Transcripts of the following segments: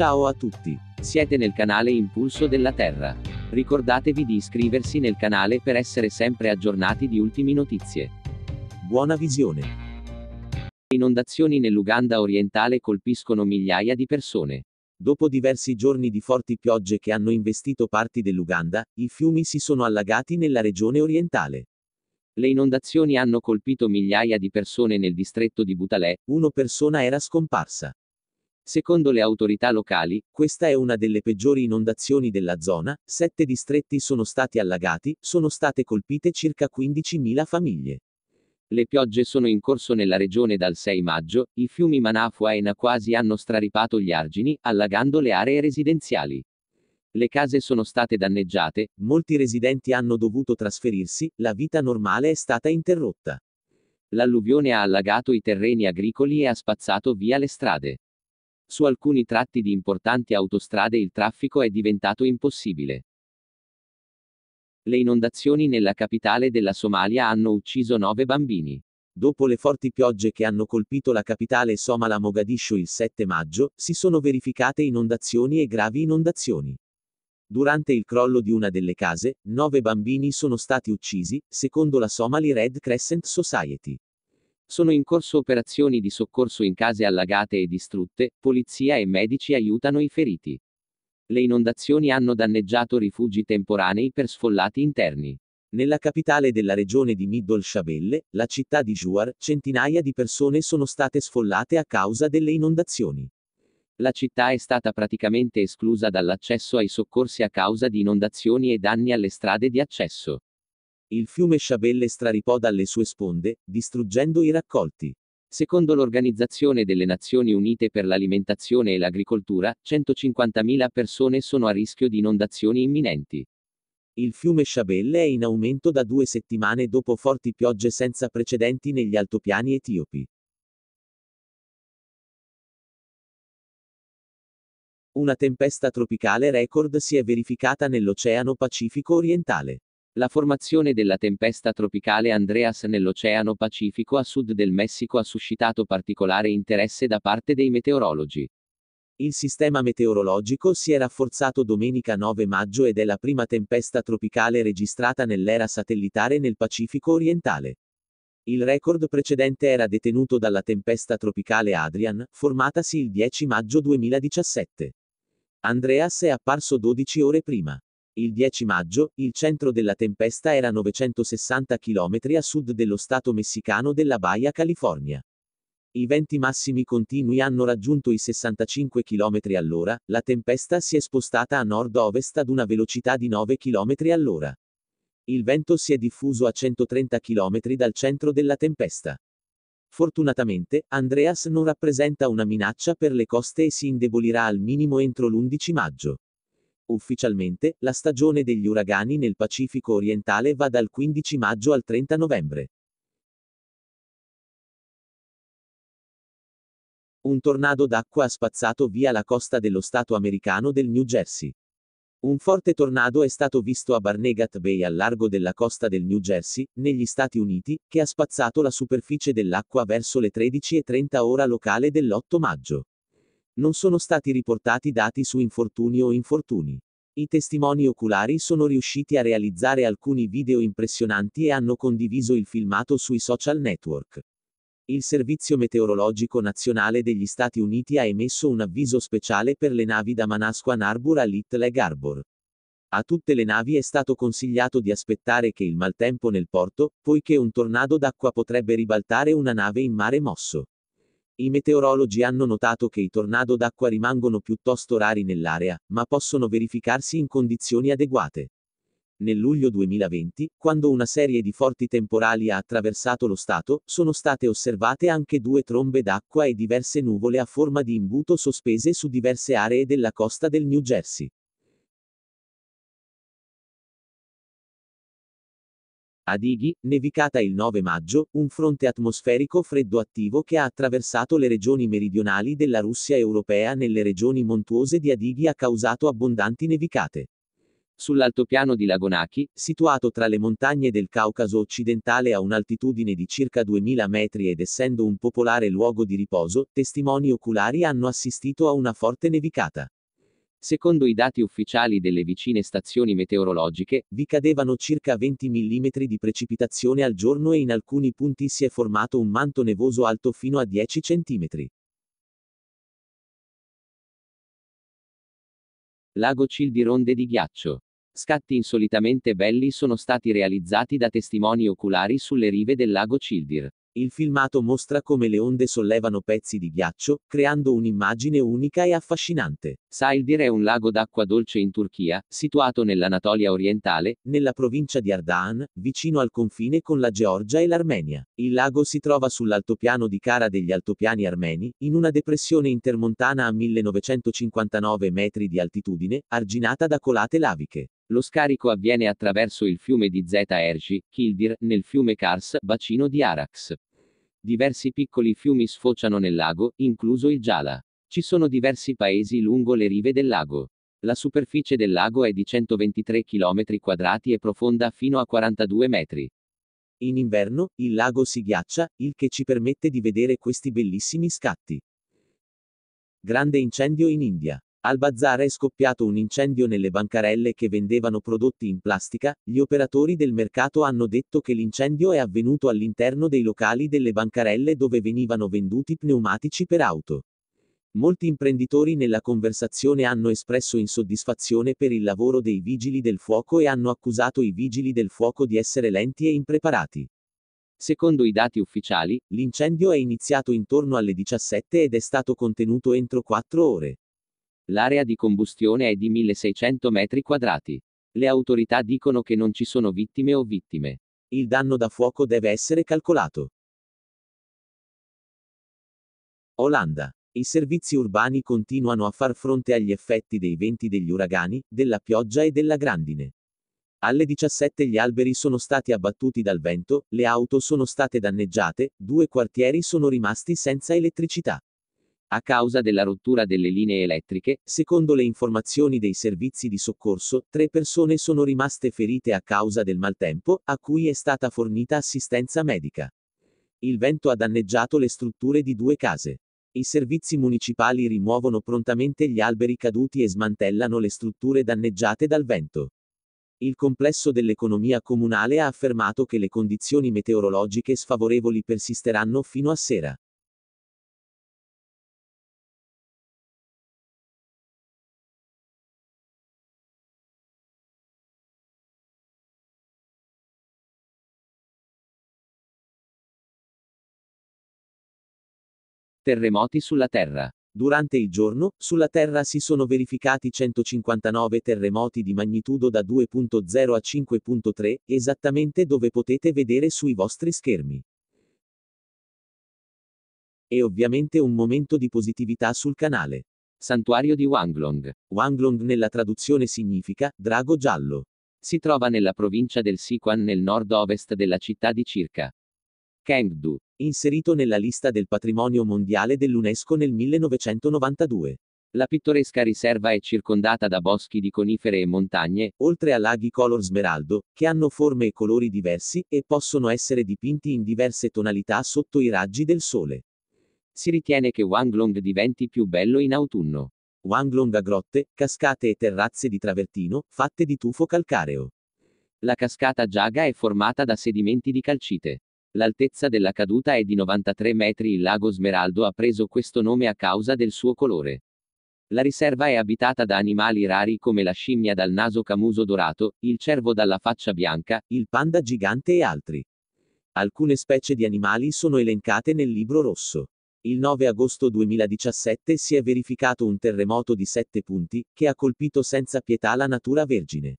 Ciao a tutti. Siete nel canale Impulso della Terra. Ricordatevi di iscriversi nel canale per essere sempre aggiornati di ultime notizie. Buona visione. Inondazioni nell'Uganda orientale colpiscono migliaia di persone. Dopo diversi giorni di forti piogge che hanno investito parti dell'Uganda, i fiumi si sono allagati nella regione orientale. Le inondazioni hanno colpito migliaia di persone nel distretto di Butalè, una persona era scomparsa. Secondo le autorità locali, questa è una delle peggiori inondazioni della zona, sette distretti sono stati allagati, sono state colpite circa 15.000 famiglie. Le piogge sono in corso nella regione dal 6 maggio, i fiumi Manafua e Naquasi hanno straripato gli argini, allagando le aree residenziali. Le case sono state danneggiate, molti residenti hanno dovuto trasferirsi, la vita normale è stata interrotta. L'alluvione ha allagato i terreni agricoli e ha spazzato via le strade su alcuni tratti di importanti autostrade il traffico è diventato impossibile. Le inondazioni nella capitale della Somalia hanno ucciso nove bambini. Dopo le forti piogge che hanno colpito la capitale somala Mogadiscio il 7 maggio, si sono verificate inondazioni e gravi inondazioni. Durante il crollo di una delle case, nove bambini sono stati uccisi, secondo la Somali Red Crescent Society. Sono in corso operazioni di soccorso in case allagate e distrutte, polizia e medici aiutano i feriti. Le inondazioni hanno danneggiato rifugi temporanei per sfollati interni. Nella capitale della regione di Middle Shabelle, la città di Jouar, centinaia di persone sono state sfollate a causa delle inondazioni. La città è stata praticamente esclusa dall'accesso ai soccorsi a causa di inondazioni e danni alle strade di accesso. Il fiume Sciabelle straripò dalle sue sponde, distruggendo i raccolti. Secondo l'Organizzazione delle Nazioni Unite per l'Alimentazione e l'Agricoltura, 150.000 persone sono a rischio di inondazioni imminenti. Il fiume Sciabelle è in aumento da due settimane dopo forti piogge senza precedenti negli altopiani etiopi. Una tempesta tropicale record si è verificata nell'Oceano Pacifico orientale. La formazione della tempesta tropicale Andreas nell'Oceano Pacifico a sud del Messico ha suscitato particolare interesse da parte dei meteorologi. Il sistema meteorologico si è rafforzato domenica 9 maggio ed è la prima tempesta tropicale registrata nell'era satellitare nel Pacifico orientale. Il record precedente era detenuto dalla tempesta tropicale Adrian, formatasi il 10 maggio 2017. Andreas è apparso 12 ore prima. Il 10 maggio, il centro della tempesta era 960 km a sud dello stato messicano della Baia California. I venti massimi continui hanno raggiunto i 65 km all'ora, la tempesta si è spostata a nord-ovest ad una velocità di 9 km all'ora. Il vento si è diffuso a 130 km dal centro della tempesta. Fortunatamente, Andreas non rappresenta una minaccia per le coste e si indebolirà al minimo entro l'11 maggio. Ufficialmente, la stagione degli uragani nel Pacifico orientale va dal 15 maggio al 30 novembre. Un tornado d'acqua ha spazzato via la costa dello stato americano del New Jersey. Un forte tornado è stato visto a Barnegat Bay al largo della costa del New Jersey, negli Stati Uniti, che ha spazzato la superficie dell'acqua verso le 13.30 ora locale dell'8 maggio. Non sono stati riportati dati su infortuni o infortuni. I testimoni oculari sono riusciti a realizzare alcuni video impressionanti e hanno condiviso il filmato sui social network. Il Servizio Meteorologico Nazionale degli Stati Uniti ha emesso un avviso speciale per le navi da Manasquan Harbour a Little Harbor. A tutte le navi è stato consigliato di aspettare che il maltempo nel porto, poiché un tornado d'acqua potrebbe ribaltare una nave in mare mosso. I meteorologi hanno notato che i tornado d'acqua rimangono piuttosto rari nell'area, ma possono verificarsi in condizioni adeguate. Nel luglio 2020, quando una serie di forti temporali ha attraversato lo Stato, sono state osservate anche due trombe d'acqua e diverse nuvole a forma di imbuto sospese su diverse aree della costa del New Jersey. Ad Ighi, nevicata il 9 maggio, un fronte atmosferico freddo attivo che ha attraversato le regioni meridionali della Russia europea nelle regioni montuose di Adighi ha causato abbondanti nevicate. Sull'altopiano di Lagonaki, situato tra le montagne del Caucaso occidentale a un'altitudine di circa 2000 metri ed essendo un popolare luogo di riposo, testimoni oculari hanno assistito a una forte nevicata. Secondo i dati ufficiali delle vicine stazioni meteorologiche, vi cadevano circa 20 mm di precipitazione al giorno e in alcuni punti si è formato un manto nevoso alto fino a 10 cm. Lago Cil di ronde di ghiaccio. Scatti insolitamente belli sono stati realizzati da testimoni oculari sulle rive del lago Cildir. Il filmato mostra come le onde sollevano pezzi di ghiaccio, creando un'immagine unica e affascinante. Saildir è un lago d'acqua dolce in Turchia, situato nell'Anatolia orientale, nella provincia di Ardahan, vicino al confine con la Georgia e l'Armenia. Il lago si trova sull'altopiano di Kara degli Altopiani armeni, in una depressione intermontana a 1959 metri di altitudine, arginata da colate laviche. Lo scarico avviene attraverso il fiume di Zeta Ergi, Kildir, nel fiume Kars, bacino di Arax. Diversi piccoli fiumi sfociano nel lago, incluso il Jala. Ci sono diversi paesi lungo le rive del lago. La superficie del lago è di 123 km quadrati e profonda fino a 42 metri. In inverno, il lago si ghiaccia, il che ci permette di vedere questi bellissimi scatti. Grande incendio in India. Al bazar è scoppiato un incendio nelle bancarelle che vendevano prodotti in plastica, gli operatori del mercato hanno detto che l'incendio è avvenuto all'interno dei locali delle bancarelle dove venivano venduti pneumatici per auto. Molti imprenditori nella conversazione hanno espresso insoddisfazione per il lavoro dei vigili del fuoco e hanno accusato i vigili del fuoco di essere lenti e impreparati. Secondo i dati ufficiali, l'incendio è iniziato intorno alle 17 ed è stato contenuto entro 4 ore. L'area di combustione è di 1600 metri quadrati. Le autorità dicono che non ci sono vittime o vittime. Il danno da fuoco deve essere calcolato. Olanda. I servizi urbani continuano a far fronte agli effetti dei venti degli uragani, della pioggia e della grandine. Alle 17 gli alberi sono stati abbattuti dal vento, le auto sono state danneggiate, due quartieri sono rimasti senza elettricità a causa della rottura delle linee elettriche, secondo le informazioni dei servizi di soccorso, tre persone sono rimaste ferite a causa del maltempo, a cui è stata fornita assistenza medica. Il vento ha danneggiato le strutture di due case. I servizi municipali rimuovono prontamente gli alberi caduti e smantellano le strutture danneggiate dal vento. Il complesso dell'economia comunale ha affermato che le condizioni meteorologiche sfavorevoli persisteranno fino a sera. terremoti sulla Terra. Durante il giorno, sulla Terra si sono verificati 159 terremoti di magnitudo da 2.0 a 5.3, esattamente dove potete vedere sui vostri schermi. E ovviamente un momento di positività sul canale. Santuario di Wanglong. Wanglong nella traduzione significa drago giallo. Si trova nella provincia del Sichuan nel nord-ovest della città di circa Chengdu, inserito nella lista del patrimonio mondiale dell'UNESCO nel 1992. La pittoresca riserva è circondata da boschi di conifere e montagne, oltre a laghi color smeraldo, che hanno forme e colori diversi e possono essere dipinti in diverse tonalità sotto i raggi del sole. Si ritiene che Wanglong diventi più bello in autunno. Wanglong ha grotte, cascate e terrazze di travertino, fatte di tufo calcareo. La cascata Giaga è formata da sedimenti di calcite. L'altezza della caduta è di 93 metri. Il lago Smeraldo ha preso questo nome a causa del suo colore. La riserva è abitata da animali rari come la scimmia dal naso camuso dorato, il cervo dalla faccia bianca, il panda gigante e altri. Alcune specie di animali sono elencate nel libro rosso. Il 9 agosto 2017 si è verificato un terremoto di 7 punti, che ha colpito senza pietà la natura vergine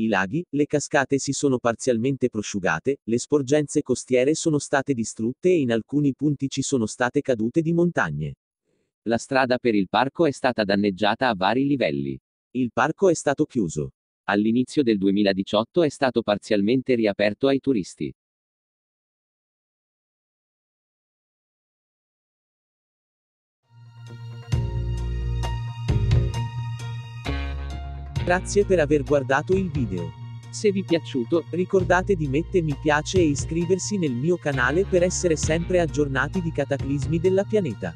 i laghi, le cascate si sono parzialmente prosciugate, le sporgenze costiere sono state distrutte e in alcuni punti ci sono state cadute di montagne. La strada per il parco è stata danneggiata a vari livelli. Il parco è stato chiuso. All'inizio del 2018 è stato parzialmente riaperto ai turisti. Grazie per aver guardato il video. Se vi è piaciuto, ricordate di mettere mi piace e iscriversi nel mio canale per essere sempre aggiornati di cataclismi della pianeta.